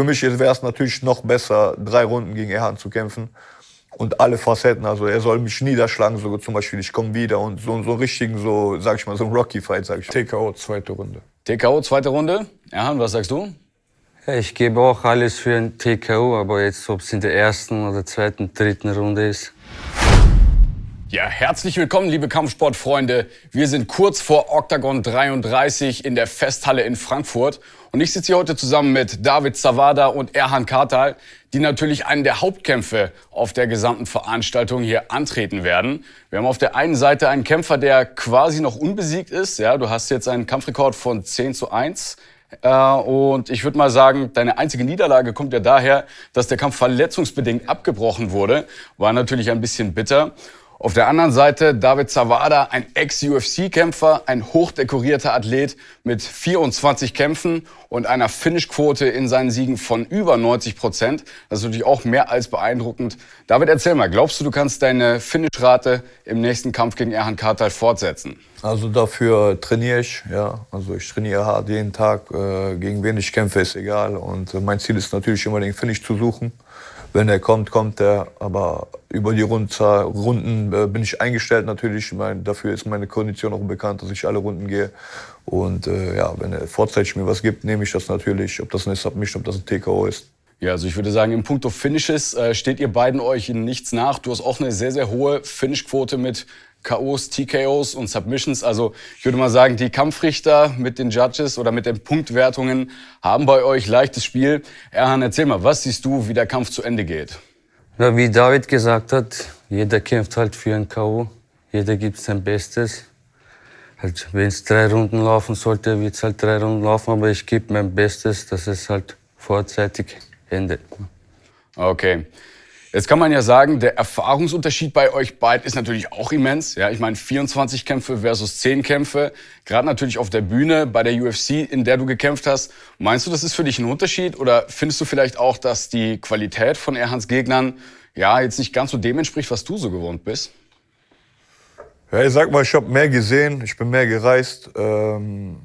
Für mich wäre es natürlich noch besser, drei Runden gegen Erhan zu kämpfen und alle Facetten. Also er soll mich niederschlagen, so zum Beispiel, ich komme wieder und so, so einen richtigen, so, sag ich mal, so einen Rocky-Fight, sag ich TKO, zweite Runde. TKO, zweite Runde. Erhan, was sagst du? Ich gebe auch alles für ein TKO, aber jetzt, ob es in der ersten oder zweiten, dritten Runde ist, ja, herzlich willkommen, liebe Kampfsportfreunde. Wir sind kurz vor Octagon 33 in der Festhalle in Frankfurt. Und ich sitze hier heute zusammen mit David Zawada und Erhan Kartal, die natürlich einen der Hauptkämpfe auf der gesamten Veranstaltung hier antreten werden. Wir haben auf der einen Seite einen Kämpfer, der quasi noch unbesiegt ist. Ja, du hast jetzt einen Kampfrekord von 10 zu 1. Äh, und ich würde mal sagen, deine einzige Niederlage kommt ja daher, dass der Kampf verletzungsbedingt abgebrochen wurde. War natürlich ein bisschen bitter. Auf der anderen Seite David Zawada, ein Ex-UFC-Kämpfer, ein hochdekorierter Athlet mit 24 Kämpfen und einer Finish-Quote in seinen Siegen von über 90 Prozent. Das ist natürlich auch mehr als beeindruckend. David, erzähl mal, glaubst du, du kannst deine Finish-Rate im nächsten Kampf gegen Erhan Kartal fortsetzen? Also dafür trainiere ich, ja. Also ich trainiere hart jeden Tag. Äh, gegen wen ich kämpfe, ist egal. Und äh, mein Ziel ist natürlich immer, den Finish zu suchen. Wenn er kommt, kommt er. Aber über die Rundzahl, Runden äh, bin ich eingestellt natürlich. Mein, dafür ist meine Kondition auch bekannt, dass ich alle Runden gehe. Und äh, ja, wenn er vorzeitig mir was gibt, nehme ich das natürlich. Ob das eine Submission, ob das ein TKO ist. Ja, also ich würde sagen, im Punkto Finishes äh, steht ihr beiden euch in nichts nach. Du hast auch eine sehr, sehr hohe Finishquote mit KOs, TKOs und Submissions. Also ich würde mal sagen, die Kampfrichter mit den Judges oder mit den Punktwertungen haben bei euch leichtes Spiel. Erhan, erzähl mal, was siehst du, wie der Kampf zu Ende geht? Ja, wie David gesagt hat, jeder kämpft halt für ein K.O., jeder gibt sein Bestes. Halt, wenn es drei Runden laufen sollte, wird es halt drei Runden laufen, aber ich gebe mein Bestes, dass es halt vorzeitig endet. Okay. Jetzt kann man ja sagen, der Erfahrungsunterschied bei euch beiden ist natürlich auch immens. Ja, ich meine 24 Kämpfe versus 10 Kämpfe, gerade natürlich auf der Bühne bei der UFC, in der du gekämpft hast. Meinst du, das ist für dich ein Unterschied oder findest du vielleicht auch, dass die Qualität von Erhans Gegnern ja jetzt nicht ganz so dem entspricht, was du so gewohnt bist? Ja, ich sag mal, ich habe mehr gesehen, ich bin mehr gereist. Ähm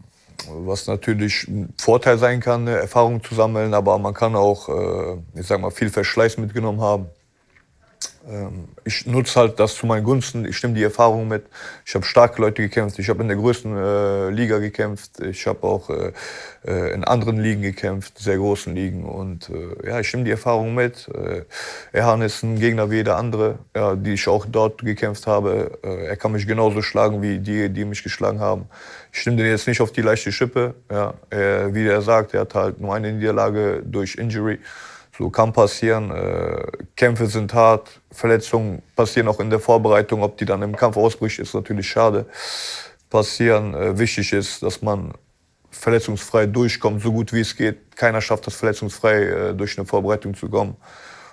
was natürlich ein Vorteil sein kann, eine Erfahrung zu sammeln, aber man kann auch, äh, ich sag mal, viel Verschleiß mitgenommen haben. Ähm, ich nutze halt das zu meinen Gunsten. Ich stimme die Erfahrung mit. Ich habe starke Leute gekämpft. Ich habe in der größten äh, Liga gekämpft. Ich habe auch äh, äh, in anderen Ligen gekämpft, sehr großen Ligen. Und äh, ja, ich stimme die Erfahrung mit. Äh, Erhan ist ein Gegner wie jeder andere, ja, die ich auch dort gekämpft habe. Äh, er kann mich genauso schlagen wie die, die mich geschlagen haben. Ich stimme den jetzt nicht auf die leichte Schippe. Ja. Er, wie er sagt, er hat halt nur eine Niederlage durch Injury. So kann passieren. Äh, Kämpfe sind hart, Verletzungen passieren auch in der Vorbereitung. Ob die dann im Kampf ausbricht, ist natürlich schade. Passieren. Äh, wichtig ist, dass man verletzungsfrei durchkommt, so gut wie es geht. Keiner schafft das verletzungsfrei äh, durch eine Vorbereitung zu kommen.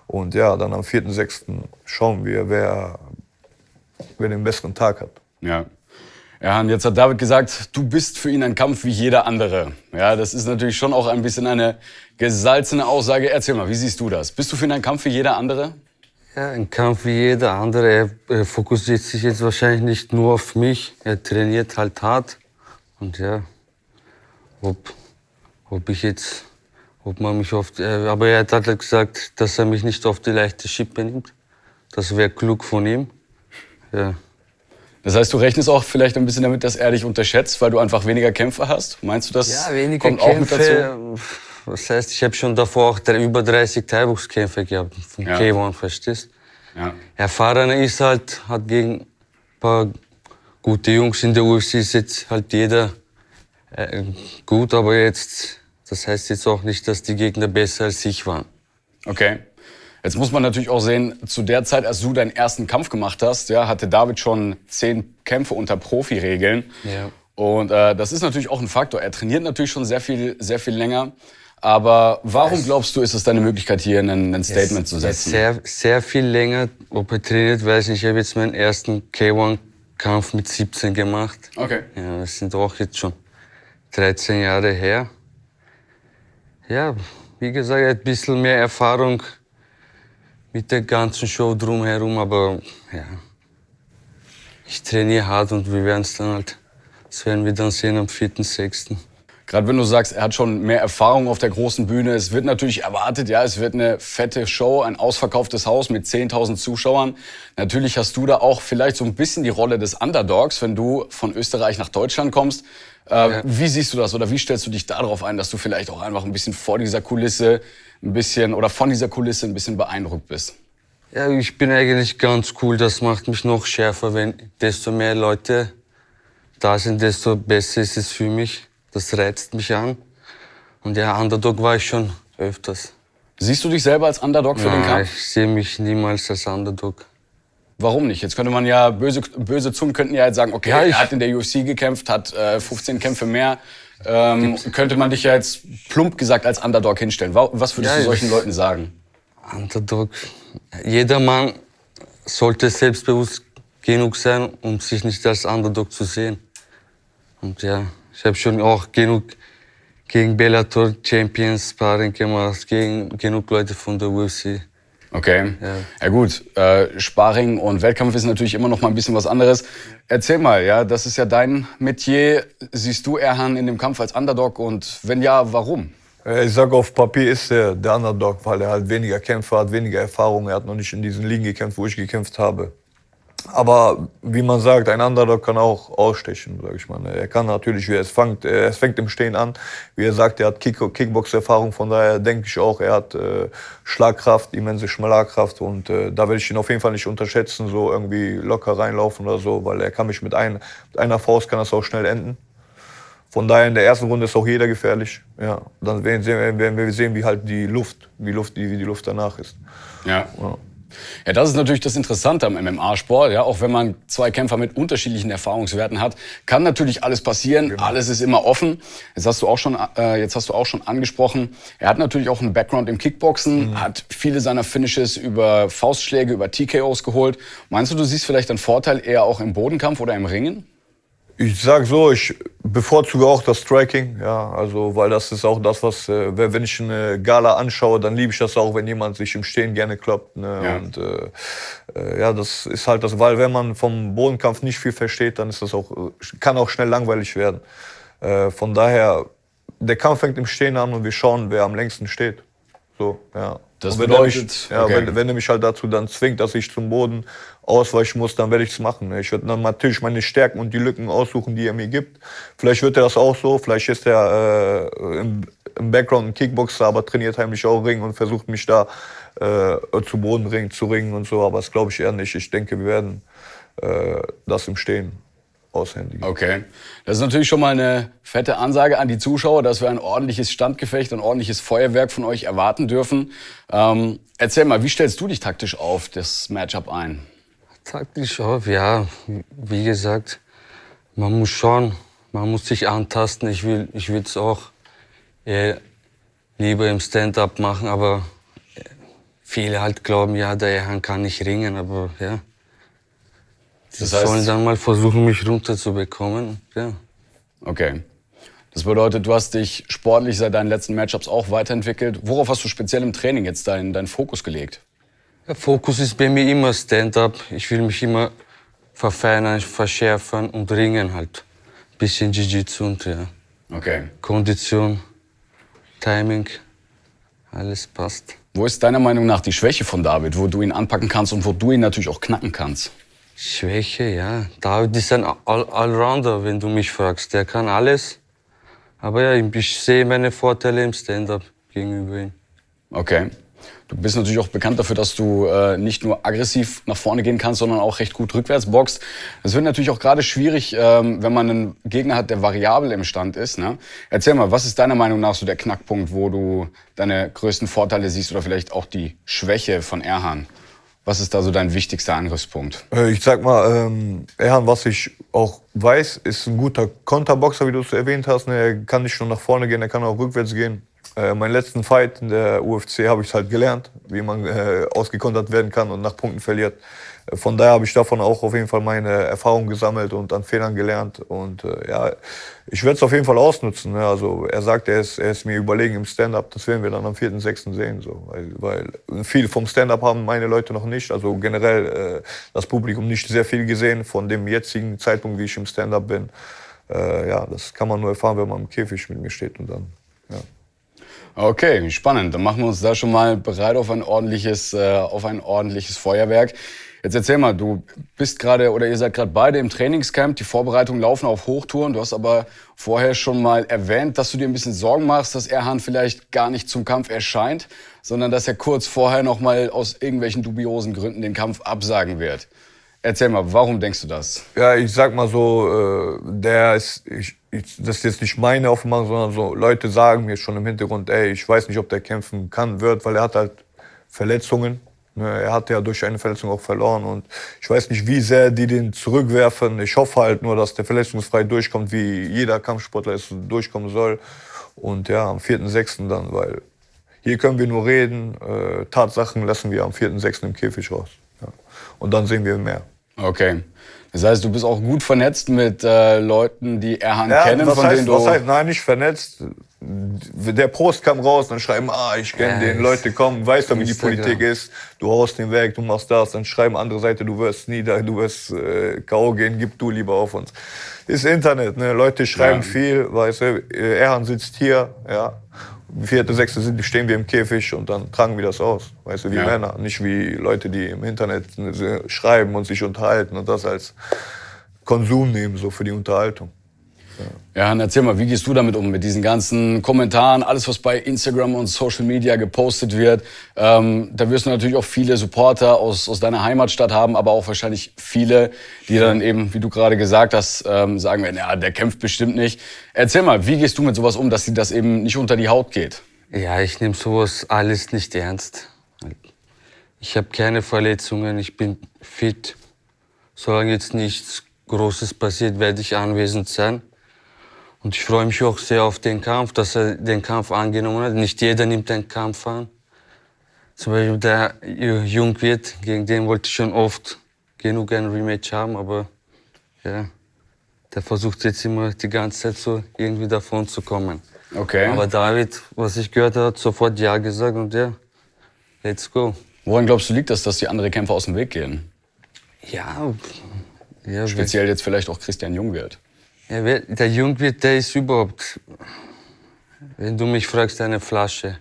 Und ja, dann am 4.6. schauen wir, wer, wer den besseren Tag hat. Ja, ja, und jetzt hat David gesagt, du bist für ihn ein Kampf wie jeder andere. Ja, das ist natürlich schon auch ein bisschen eine gesalzene Aussage. Erzähl mal, wie siehst du das? Bist du für ihn ein Kampf wie jeder andere? Ja, ein Kampf wie jeder andere. Er fokussiert sich jetzt wahrscheinlich nicht nur auf mich. Er trainiert halt hart. Und ja, ob, ob ich jetzt, ob man mich oft, äh, aber er hat halt gesagt, dass er mich nicht auf die leichte Schippe nimmt. Das wäre klug von ihm. Ja. Das heißt, du rechnest auch vielleicht ein bisschen damit, dass er dich unterschätzt, weil du einfach weniger Kämpfe hast? Meinst du, das ja, weniger kommt Kämpfe, auch mit dazu? Was heißt, ich habe schon davor auch über 30 thai box gehabt von ja. K1, verstehst ja. Erfahrener ist halt, hat gegen ein paar gute Jungs in der UFC, ist jetzt halt jeder äh, gut, aber jetzt, das heißt jetzt auch nicht, dass die Gegner besser als ich waren. Okay. Jetzt muss man natürlich auch sehen, zu der Zeit, als du deinen ersten Kampf gemacht hast, ja, hatte David schon zehn Kämpfe unter Profi-Regeln. Ja. Und äh, das ist natürlich auch ein Faktor. Er trainiert natürlich schon sehr viel, sehr viel länger. Aber warum glaubst du, ist es deine Möglichkeit, hier ein, Statement zu setzen? Sehr, sehr viel länger ob er trainiert, weiß ich. Ich habe jetzt meinen ersten K1-Kampf mit 17 gemacht. Okay. Ja, das sind auch jetzt schon 13 Jahre her. Ja, wie gesagt, ein bisschen mehr Erfahrung mit der ganzen Show drumherum, aber ja. Ich trainiere hart und wir werden es dann halt, das werden wir dann sehen am 4.6. Gerade wenn du sagst, er hat schon mehr Erfahrung auf der großen Bühne, es wird natürlich erwartet, ja, es wird eine fette Show, ein ausverkauftes Haus mit 10.000 Zuschauern. Natürlich hast du da auch vielleicht so ein bisschen die Rolle des Underdogs, wenn du von Österreich nach Deutschland kommst. Äh, ja. Wie siehst du das oder wie stellst du dich darauf ein, dass du vielleicht auch einfach ein bisschen vor dieser Kulisse ein bisschen oder von dieser Kulisse ein bisschen beeindruckt bist? Ja, ich bin eigentlich ganz cool. Das macht mich noch schärfer, wenn desto mehr Leute da sind, desto besser ist es für mich. Das reizt mich an. Und ja, Underdog war ich schon öfters. Siehst du dich selber als Underdog für Nein, den Kampf? Ich sehe mich niemals als Underdog. Warum nicht? Jetzt könnte man ja, böse, böse Zungen könnten ja jetzt sagen, okay, ja, er hat in der UFC gekämpft, hat äh, 15 Kämpfe mehr. Ähm, könnte man dich ja jetzt plump gesagt als Underdog hinstellen. Was würdest ja, du solchen Leuten sagen? Underdog. Jeder Mann sollte selbstbewusst genug sein, um sich nicht als Underdog zu sehen. Und ja, ich habe schon auch genug gegen Bellator Champions Sparring gemacht, gegen genug Leute von der UFC. Okay. Ja, ja gut, äh, Sparring und Wettkampf ist natürlich immer noch mal ein bisschen was anderes. Erzähl mal, ja, das ist ja dein Metier. Siehst du Erhan in dem Kampf als Underdog und wenn ja, warum? Äh, ich sage, auf Papier ist er der Underdog, weil er halt weniger Kämpfe hat, weniger Erfahrung. Er hat noch nicht in diesen Ligen gekämpft, wo ich gekämpft habe. Aber wie man sagt, ein anderer kann auch ausstechen, sage ich mal. Ne? Er kann natürlich, wie er es fängt, äh, es fängt im Stehen an. Wie er sagt, er hat Kick Kickbox-Erfahrung, von daher denke ich auch, er hat äh, Schlagkraft, immense Schlagkraft und äh, da werde ich ihn auf jeden Fall nicht unterschätzen, so irgendwie locker reinlaufen oder so, weil er kann mich mit, ein, mit einer Faust kann das auch schnell enden. Von daher in der ersten Runde ist auch jeder gefährlich. Ja, dann werden wir sehen, wie halt die Luft, wie, Luft, wie die Luft danach ist. ja. ja. Ja, das ist natürlich das Interessante am MMA-Sport. Ja, auch wenn man zwei Kämpfer mit unterschiedlichen Erfahrungswerten hat, kann natürlich alles passieren. Genau. Alles ist immer offen. Jetzt hast du auch schon, äh, jetzt hast du auch schon angesprochen. Er hat natürlich auch einen Background im Kickboxen, mhm. hat viele seiner Finishes über Faustschläge, über TKOs geholt. Meinst du, du siehst vielleicht einen Vorteil eher auch im Bodenkampf oder im Ringen? Ich sag so, ich bevorzuge auch das Striking, ja, also weil das ist auch das, was, äh, wenn ich eine Gala anschaue, dann liebe ich das auch, wenn jemand sich im Stehen gerne kloppt. Ne? Ja. Und äh, äh, ja, das ist halt das, weil wenn man vom Bodenkampf nicht viel versteht, dann ist das auch, äh, kann auch schnell langweilig werden. Äh, von daher, der Kampf fängt im Stehen an und wir schauen, wer am längsten steht. So, ja. Das wenn, bedeutet, er mich, ja, okay. wenn, wenn, er mich halt dazu dann zwingt, dass ich zum Boden ausweichen muss, dann werde ich es machen. Ich werde dann natürlich meine Stärken und die Lücken aussuchen, die er mir gibt. Vielleicht wird er das auch so, vielleicht ist er äh, im, im, Background ein Kickboxer, aber trainiert heimlich auch Ring und versucht mich da äh, zu Boden ringen, zu ringen und so. Aber das glaube ich eher nicht. Ich denke, wir werden äh, das im Stehen aushändigen. Okay. Das ist natürlich schon mal eine fette Ansage an die Zuschauer, dass wir ein ordentliches Standgefecht, ein ordentliches Feuerwerk von euch erwarten dürfen. Ähm, erzähl mal, wie stellst du dich taktisch auf das Matchup ein? Taktisch auf, ja. Wie gesagt, man muss schauen, man muss sich antasten. Ich will ich es auch äh, lieber im Stand-up machen, aber äh, viele halt glauben, ja, der Herrn kann nicht ringen, aber ja das Sie heißt, sollen dann mal versuchen, mich runterzubekommen. Ja. Okay. Das bedeutet, du hast dich sportlich seit deinen letzten Matchups auch weiterentwickelt. Worauf hast du speziell im Training jetzt deinen, deinen Fokus gelegt? Der Fokus ist bei mir immer Stand-up. Ich will mich immer verfeinern, verschärfen und ringen halt. Bisschen Jiu-Jitsu und ja. Okay. Kondition, Timing, alles passt. Wo ist deiner Meinung nach die Schwäche von David, wo du ihn anpacken kannst und wo du ihn natürlich auch knacken kannst? Schwäche, ja. David ist ein All Allrounder, wenn du mich fragst. Der kann alles. Aber ja, ich sehe meine Vorteile im Stand-up gegenüber ihm. Okay. Du bist natürlich auch bekannt dafür, dass du äh, nicht nur aggressiv nach vorne gehen kannst, sondern auch recht gut rückwärts boxt. Das wird natürlich auch gerade schwierig, ähm, wenn man einen Gegner hat, der variabel im Stand ist. Ne? Erzähl mal, was ist deiner Meinung nach so der Knackpunkt, wo du deine größten Vorteile siehst oder vielleicht auch die Schwäche von Erhan? Was ist da so dein wichtigster Angriffspunkt? Äh, ich sag mal, ähm, Erhan, was ich auch weiß, ist ein guter Konterboxer, wie du es erwähnt hast. Ne? Er kann nicht nur nach vorne gehen, er kann auch rückwärts gehen. Äh, meinen letzten Fight in der UFC habe ich es halt gelernt, wie man äh, ausgekontert werden kann und nach Punkten verliert. Von daher habe ich davon auch auf jeden Fall meine Erfahrungen gesammelt und an Fehlern gelernt. Und äh, ja, ich werde es auf jeden Fall ausnutzen. Ne? Also er sagt, er ist, er ist mir überlegen im Stand-up. Das werden wir dann am 4.6. sehen. So. Weil, weil viel vom Stand-up haben meine Leute noch nicht. Also generell äh, das Publikum nicht sehr viel gesehen von dem jetzigen Zeitpunkt, wie ich im Stand-up bin. Äh, ja, das kann man nur erfahren, wenn man im Käfig mit mir steht und dann. Ja. Okay, spannend. Dann machen wir uns da schon mal bereit auf ein ordentliches, äh, auf ein ordentliches Feuerwerk. Jetzt erzähl mal, du bist gerade oder ihr seid gerade beide im Trainingscamp, die Vorbereitungen laufen auf Hochtouren. Du hast aber vorher schon mal erwähnt, dass du dir ein bisschen Sorgen machst, dass Erhan vielleicht gar nicht zum Kampf erscheint, sondern dass er kurz vorher noch mal aus irgendwelchen dubiosen Gründen den Kampf absagen wird. Erzähl mal, warum denkst du das? Ja, ich sag mal so, äh, der ist, ich, ich, das ist jetzt nicht meine Aufmachung, sondern so Leute sagen mir schon im Hintergrund, ey, ich weiß nicht, ob der kämpfen kann, wird, weil er hat halt Verletzungen. Ne, er hat ja durch eine Verletzung auch verloren und ich weiß nicht, wie sehr die den zurückwerfen. Ich hoffe halt nur, dass der verletzungsfrei durchkommt, wie jeder Kampfsportler es durchkommen soll. Und ja, am 4.6. dann, weil hier können wir nur reden. Äh, Tatsachen lassen wir am 4.6. im Käfig raus. Und dann sehen wir mehr. Okay. Das heißt, du bist auch gut vernetzt mit äh, Leuten, die Erhan ja, kennen, von heißt, denen du. Was heißt, nein, nicht vernetzt. Der Prost kam raus, dann schreiben, ah, ich kenne ja, den, Leute kommen, weißt du, wie die Politik ist. Du haust den weg, du machst das, dann schreiben andere Seite, du wirst nieder, du wirst äh, K.O. gehen, gib du lieber auf uns. Ist Internet, ne? Leute schreiben ja. viel, weißt du, äh, Erhan sitzt hier, ja vierte, sechste stehen wir im Käfig und dann tragen wir das aus. Weißt du, wie ja. Männer, nicht wie Leute, die im Internet schreiben und sich unterhalten und das als Konsum nehmen, so für die Unterhaltung. Ja, dann erzähl mal, wie gehst du damit um, mit diesen ganzen Kommentaren, alles, was bei Instagram und Social Media gepostet wird? Ähm, da wirst du natürlich auch viele Supporter aus, aus deiner Heimatstadt haben, aber auch wahrscheinlich viele, die dann eben, wie du gerade gesagt hast, ähm, sagen werden, ja, der kämpft bestimmt nicht. Erzähl mal, wie gehst du mit sowas um, dass dir das eben nicht unter die Haut geht? Ja, ich nehme sowas alles nicht ernst. Ich habe keine Verletzungen, ich bin fit. Solange jetzt nichts Großes passiert, werde ich anwesend sein. Und ich freue mich auch sehr auf den Kampf, dass er den Kampf angenommen hat. Nicht jeder nimmt den Kampf an. Zum Beispiel der Jungwirt, gegen den wollte ich schon oft genug ein Rematch haben, aber ja, der versucht jetzt immer die ganze Zeit so irgendwie davon zu kommen. Okay. Aber David, was ich gehört habe, hat sofort Ja gesagt und ja, let's go. Woran glaubst du liegt das, dass die anderen Kämpfer aus dem Weg gehen? Ja, ja, Speziell jetzt vielleicht auch Christian Jungwirth. Ja, der Jungwirt, der ist überhaupt, wenn du mich fragst, eine Flasche.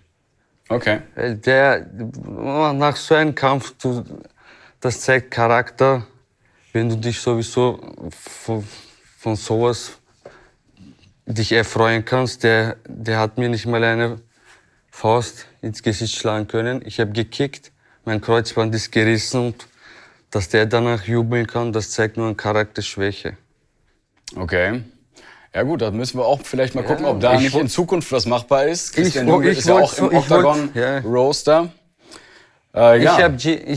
Okay. Der, nach so einem Kampf, du, das zeigt Charakter, wenn du dich sowieso von, von sowas dich erfreuen kannst. Der, der hat mir nicht mal eine Faust ins Gesicht schlagen können. Ich habe gekickt, mein Kreuzband ist gerissen und dass der danach jubeln kann, das zeigt nur eine Charakterschwäche. Okay. Ja gut, da müssen wir auch vielleicht mal gucken, ja, ob da nicht in Zukunft was machbar ist. Christian ich, Junge ich ist ja auch im Octagon ja. Roaster. Äh, ja. Ich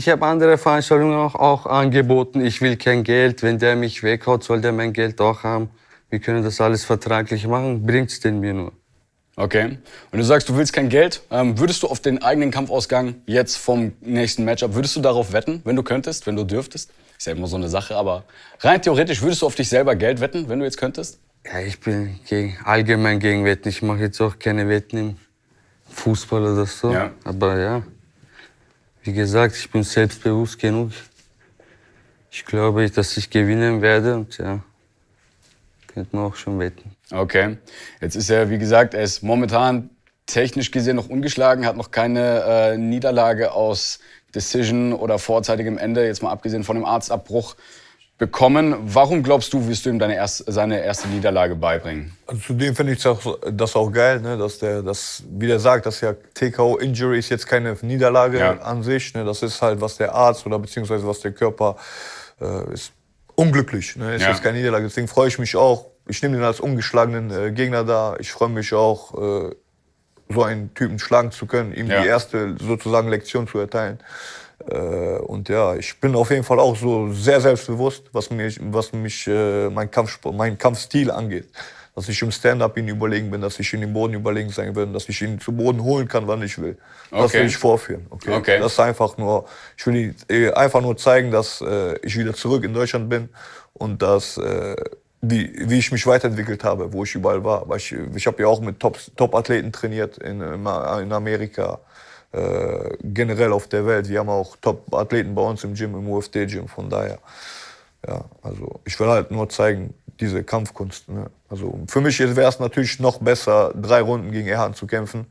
habe hab andere Veranstaltungen auch, auch, angeboten. Ich will kein Geld. Wenn der mich weghaut, soll der mein Geld auch haben. Wir können das alles vertraglich machen. Bringt es denn mir nur? Okay. Und du sagst, du willst kein Geld. Ähm, würdest du auf den eigenen Kampfausgang jetzt vom nächsten Matchup, würdest du darauf wetten, wenn du könntest, wenn du dürftest? Ist ja immer so eine Sache, aber rein theoretisch würdest du auf dich selber Geld wetten, wenn du jetzt könntest? Ja, ich bin gegen, allgemein gegen Wetten. Ich mache jetzt auch keine Wetten im Fußball oder so. Ja. Aber ja, wie gesagt, ich bin selbstbewusst genug. Ich glaube, dass ich gewinnen werde und ja, könnte man auch schon wetten. Okay. Jetzt ist er, wie gesagt, er ist momentan technisch gesehen noch ungeschlagen, hat noch keine äh, Niederlage aus Decision oder vorzeitigem Ende, jetzt mal abgesehen von dem Arztabbruch, bekommen. Warum glaubst du, wirst du ihm deine erste, seine erste Niederlage beibringen? Also zudem finde ich das, das auch geil, ne? dass der das wieder sagt, dass ja TKO Injury ist jetzt keine Niederlage ja. an sich. Ne? Das ist halt, was der Arzt oder beziehungsweise was der Körper äh, ist unglücklich. Ne? Ist ja. jetzt keine Niederlage. Deswegen freue ich mich auch. Ich nehme den als ungeschlagenen äh, Gegner da. Ich freue mich auch. Äh, so einen Typen schlagen zu können, ihm ja. die erste sozusagen Lektion zu erteilen. Äh, und ja, ich bin auf jeden Fall auch so sehr selbstbewusst, was mich, was mich äh, mein, Kampf, mein Kampfstil angeht. Dass ich im Stand-up ihn überlegen bin, dass ich ihn im Boden überlegen sein bin, dass ich ihn zu Boden holen kann, wann ich will. Okay. Das will ich vorführen. Okay? okay? Das ist einfach nur, ich will äh, einfach nur zeigen, dass äh, ich wieder zurück in Deutschland bin und dass äh, die, wie ich mich weiterentwickelt habe, wo ich überall war. Weil ich ich habe ja auch mit Top-Athleten Top trainiert in, in Amerika, äh, generell auf der Welt. Wir haben auch Top-Athleten bei uns im Gym, im UFD-Gym, von daher. Ja, also ich will halt nur zeigen, diese Kampfkunst. Ne? Also für mich wäre es natürlich noch besser, drei Runden gegen Erhan zu kämpfen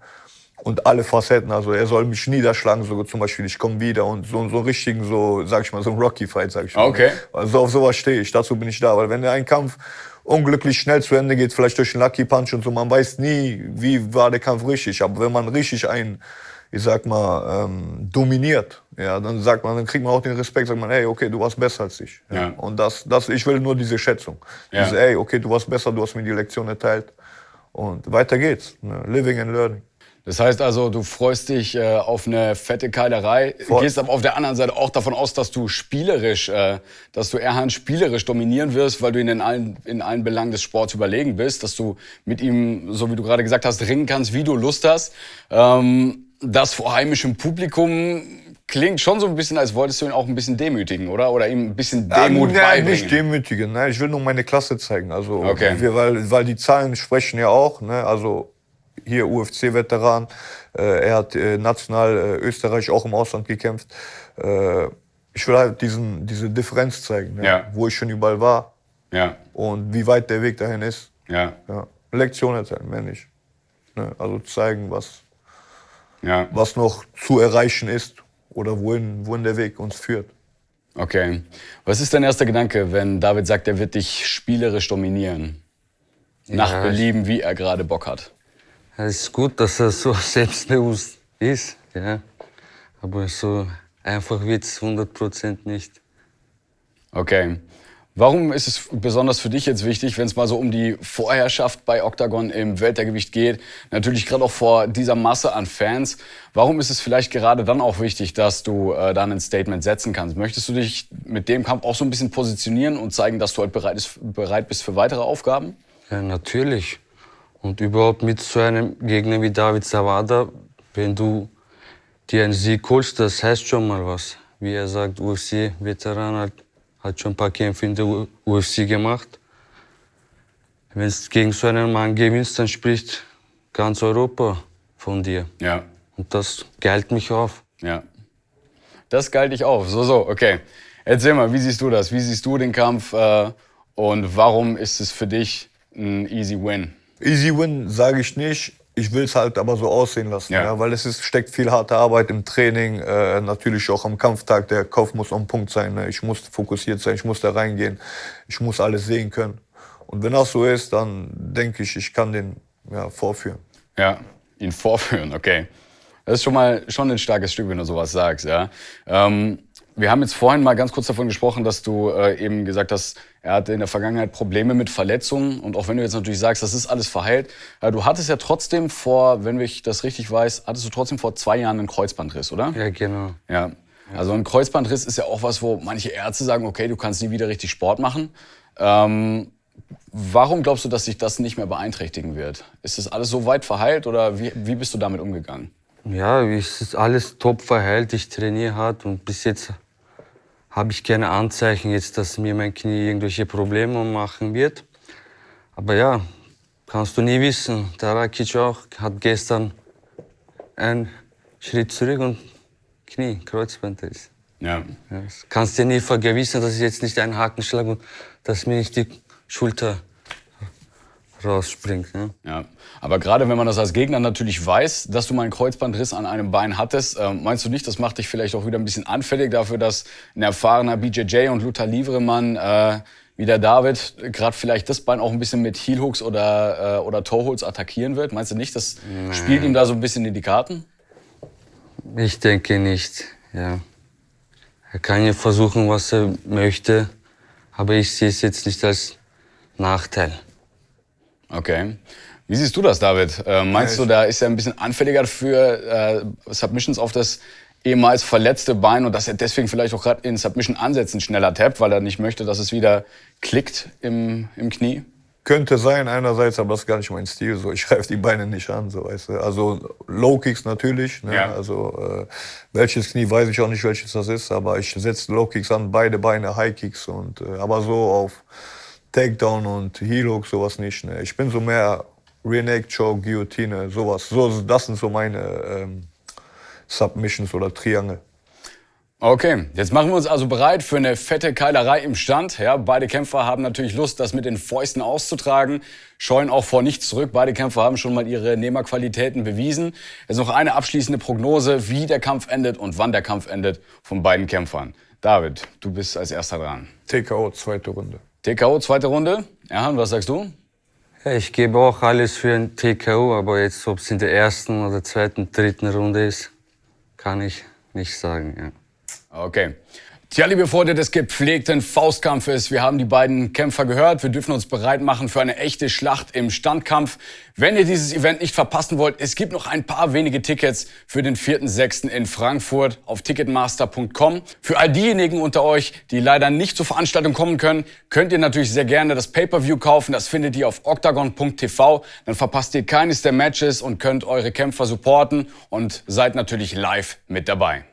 und alle Facetten. Also er soll mich niederschlagen, so zum Beispiel, ich komme wieder und so, so einen richtigen, so, sag ich mal, so einen Rocky-Fight, sag ich mal. Okay. Also auf sowas stehe ich, dazu bin ich da. Weil wenn ein Kampf unglücklich schnell zu Ende geht, vielleicht durch einen Lucky Punch und so, man weiß nie, wie war der Kampf richtig. Aber wenn man richtig einen, ich sag mal, ähm, dominiert, ja, dann sagt man, dann kriegt man auch den Respekt, sagt man, hey, okay, du warst besser als ich. Ja. Und das, das, ich will nur diese Schätzung. Ja. Dieses, hey, okay, du warst besser, du hast mir die Lektion erteilt. Und weiter geht's. Ne? Living and learning. Das heißt also, du freust dich äh, auf eine fette Keilerei, Voll. gehst aber auf der anderen Seite auch davon aus, dass du spielerisch, äh, dass du Erhan spielerisch dominieren wirst, weil du ihn in allen, in allen Belangen des Sports überlegen bist, dass du mit ihm, so wie du gerade gesagt hast, ringen kannst, wie du Lust hast. Ähm, das vor heimischem Publikum klingt schon so ein bisschen, als wolltest du ihn auch ein bisschen demütigen, oder? Oder ihm ein bisschen äh, Demut ja, nein, nicht demütigen. Ne? Ich will nur meine Klasse zeigen. Also, okay. wir, weil, weil die Zahlen sprechen ja auch. Ne? Also hier UFC-Veteran. Äh, er hat äh, national äh, Österreich auch im Ausland gekämpft. ich will halt diesen, diese Differenz zeigen, ne? ja. wo ich schon überall war ja. und wie weit der Weg dahin ist. Ja. ja. Lektion erzählen, männlich. Ne? Also zeigen, was, ja. was noch zu erreichen ist oder wohin, wohin der Weg uns führt. Okay. Was ist dein erster Gedanke, wenn David sagt, er wird dich spielerisch dominieren? Nach Belieben, wie er gerade Bock hat. Es ist gut, dass er so selbstbewusst ist, ja. aber so einfach wird es 100% nicht. Okay. Warum ist es besonders für dich jetzt wichtig, wenn es mal so um die Vorherrschaft bei Octagon im Weltergewicht geht? Natürlich gerade auch vor dieser Masse an Fans. Warum ist es vielleicht gerade dann auch wichtig, dass du äh, dann ein Statement setzen kannst? Möchtest du dich mit dem Kampf auch so ein bisschen positionieren und zeigen, dass du halt bereit, ist, bereit bist für weitere Aufgaben? Ja, natürlich. Und überhaupt mit so einem Gegner wie David Zawada, wenn du dir einen Sieg holst, das heißt schon mal was. Wie er sagt, UFC-Veteran hat, hat schon ein paar Kämpfe in der UFC gemacht. Wenn du gegen so einen Mann gewinnst, dann spricht ganz Europa von dir. Ja. Und das geilt mich auf. Ja. Das geilt dich auf. So, so, okay. Erzähl mal, wie siehst du das? Wie siehst du den Kampf? Äh, und warum ist es für dich ein easy win? Easy Win sage ich nicht. Ich will es halt aber so aussehen lassen, ja. ja weil es ist, steckt viel harte Arbeit im Training, äh, natürlich auch am Kampftag. Der Kauf muss am Punkt sein. Ne? Ich muss fokussiert sein, ich muss da reingehen, ich muss alles sehen können. Und wenn das so ist, dann denke ich, ich kann den ja, vorführen. Ja, ihn vorführen, okay. Das ist schon mal schon ein starkes Stück, wenn du sowas sagst, ja. Ähm wir haben jetzt vorhin mal ganz kurz davon gesprochen, dass du äh, eben gesagt hast, er hatte in der Vergangenheit Probleme mit Verletzungen. Und auch wenn du jetzt natürlich sagst, das ist alles verheilt, äh, du hattest ja trotzdem vor, wenn ich das richtig weiß, hattest du trotzdem vor zwei Jahren einen Kreuzbandriss, oder? Ja, genau. Ja. Also ein Kreuzbandriss ist ja auch was, wo manche Ärzte sagen, okay, du kannst nie wieder richtig Sport machen. Ähm, warum glaubst du, dass sich das nicht mehr beeinträchtigen wird? Ist das alles so weit verheilt oder wie, wie bist du damit umgegangen? Ja, es ist alles top verheilt. Ich trainiere hart und bis jetzt habe ich keine Anzeichen jetzt, dass mir mein Knie irgendwelche Probleme machen wird. Aber ja, kannst du nie wissen. Der Rakic auch hat gestern einen Schritt zurück und Knie, Kreuzbandriss. Ja. ja. kannst dir nie vergewissern, dass ich jetzt nicht ein Hakenschlag und dass mir nicht die Schulter rausspringt. Ne? Ja, aber gerade wenn man das als Gegner natürlich weiß, dass du mal einen Kreuzbandriss an einem Bein hattest, äh, meinst du nicht, das macht dich vielleicht auch wieder ein bisschen anfällig dafür, dass ein erfahrener BJJ und Luther Livremann äh, wie der David gerade vielleicht das Bein auch ein bisschen mit Heelhooks oder, äh, oder Toe attackieren wird? Meinst du nicht, das nee. spielt ihm da so ein bisschen in die Karten? Ich denke nicht, ja. Er kann ja versuchen, was er möchte, aber ich sehe es jetzt nicht als Nachteil. Okay. Wie siehst du das, David? Äh, meinst ja, du, da ist er ein bisschen anfälliger für äh, Submissions auf das ehemals verletzte Bein und dass er deswegen vielleicht auch gerade in Submission-Ansätzen schneller tappt, weil er nicht möchte, dass es wieder klickt im, im Knie? Könnte sein einerseits, aber das ist gar nicht mein Stil. So, ich greife die Beine nicht an, so weißt du. Also Low Kicks natürlich. Ne? Ja. Also äh, welches Knie weiß ich auch nicht, welches das ist, aber ich setze Low Kicks an, beide Beine High Kicks und äh, aber so auf Takedown und Heelhook, sowas nicht. Ne? Ich bin so mehr Renaked Show, Guillotine, sowas. So, das sind so meine ähm, Submissions oder Triangle. Okay, jetzt machen wir uns also bereit für eine fette Keilerei im Stand. Ja, beide Kämpfer haben natürlich Lust, das mit den Fäusten auszutragen, scheuen auch vor nichts zurück. Beide Kämpfer haben schon mal ihre Nehmerqualitäten bewiesen. Jetzt noch eine abschließende Prognose, wie der Kampf endet und wann der Kampf endet von beiden Kämpfern. David, du bist als erster dran. TKO, zweite Runde. TKO, zweite Runde. Erhan, was sagst du? Ich gebe auch alles für ein TKO, aber jetzt, ob es in der ersten oder zweiten, dritten Runde ist, kann ich nicht sagen. Ja. Okay. Tja, liebe Freunde des gepflegten Faustkampfes, wir haben die beiden Kämpfer gehört. Wir dürfen uns bereit machen für eine echte Schlacht im Standkampf. Wenn ihr dieses Event nicht verpassen wollt, es gibt noch ein paar wenige Tickets für den 4.6. in Frankfurt auf ticketmaster.com. Für all diejenigen unter euch, die leider nicht zur Veranstaltung kommen können, könnt ihr natürlich sehr gerne das Pay-Per-View kaufen. Das findet ihr auf octagon.tv. Dann verpasst ihr keines der Matches und könnt eure Kämpfer supporten und seid natürlich live mit dabei.